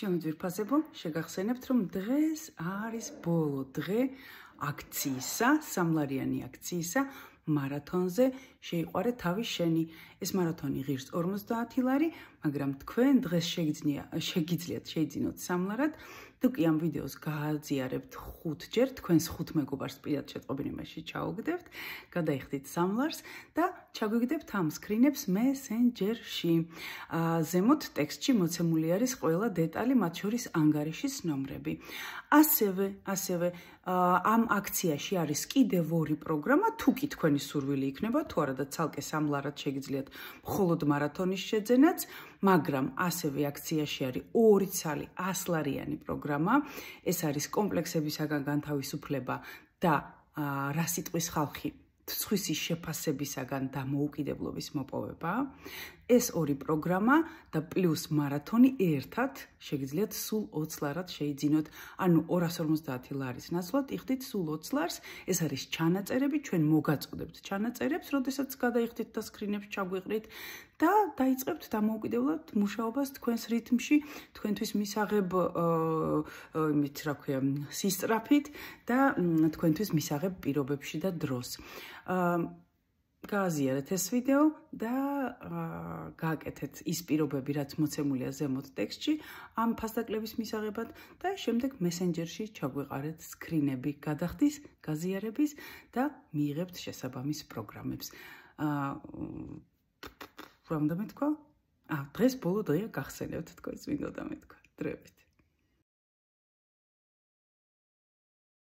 ჩემი ძვირფასებო შეგახსენებთ რომ დღეს არის ბოლო დღე აქციისა, სამლარიანი აქციისა მარათონზე შეიყარე თავი შენი. ეს მარათონი ღირს 50 ლარი, მაგრამ თქვენ დღეს შეგიძლია შეგიძლიათ შეიძინოთ სამლარად. თუ კი ამ ვიდეოს გააზიარებთ ხუთჯერ, თქვენს ხუთ მეგობარს პირად შეტყობინებაში ჩაუგდებთ, გადაიხდით სამლარს და ჩაგვიგდებთ ამ სკრინებს მესენჯერში. აა ზემოთ ტექსტში მოცემული არის ყველა დეტალი, მათ შორის ანგარიშის ნომრები. ასევე, ასევე ამ აქციაში არის კიდევ ორი პროგრამა, თუკი თქვენი სურვილი იქნება, თუ არა და ცალკე სამ ლარად შეგიძლიათ მხოლოდ მარათონის შეძენაც, მაგრამ ასევე აქციაში არის ორი ცალი 100 ლარიანი პროგრამა. ეს არის კომპლექსებისგან განთავისუფლება და რა სიტყვის ხალხი ფცხვისის შეფასებისაგან და მოუკიდებლობის მოპოვება. ეს ორი პროგრამა და პლუს მარათონი ერთად შეგიძლიათ სულ 20 ლარად შეიძინოთ. ანუ 250 ლარის ნაცვლად იხდით სულ 20 ლარს. ეს არის ჩანაწერები, ჩვენ მოგაწოდებთ ჩანაწერებს, როდესაც გადაიხდით და სკრინებს ჩაგვიყრით და დაიწყებთ დამოუკიდებლად მუშაობას თქვენს რითმში, თქვენთვის მისაღებ იმით, რა ქვია, სისტრაფით და თქვენთვის მისაღებ პირობებში და დროს. აა გააზიარეთ ეს ვიდეო და აა გააკეთეთ ის პირობები, რაც მოცემულია ზემოთ ტექსტში ამ ფასდაკლების მისაღებად და შემდეგ მესენჯერში ჩაგვეყარეთ სკრინები გადახდის გაზიარების და მიიღებთ შესაბამის პროგრამებს. აა რომ და მეთქვა? ა დღეს ბოლო დღეა გახსენებთ თქოს, ვინ და მეთქვა? დრებით.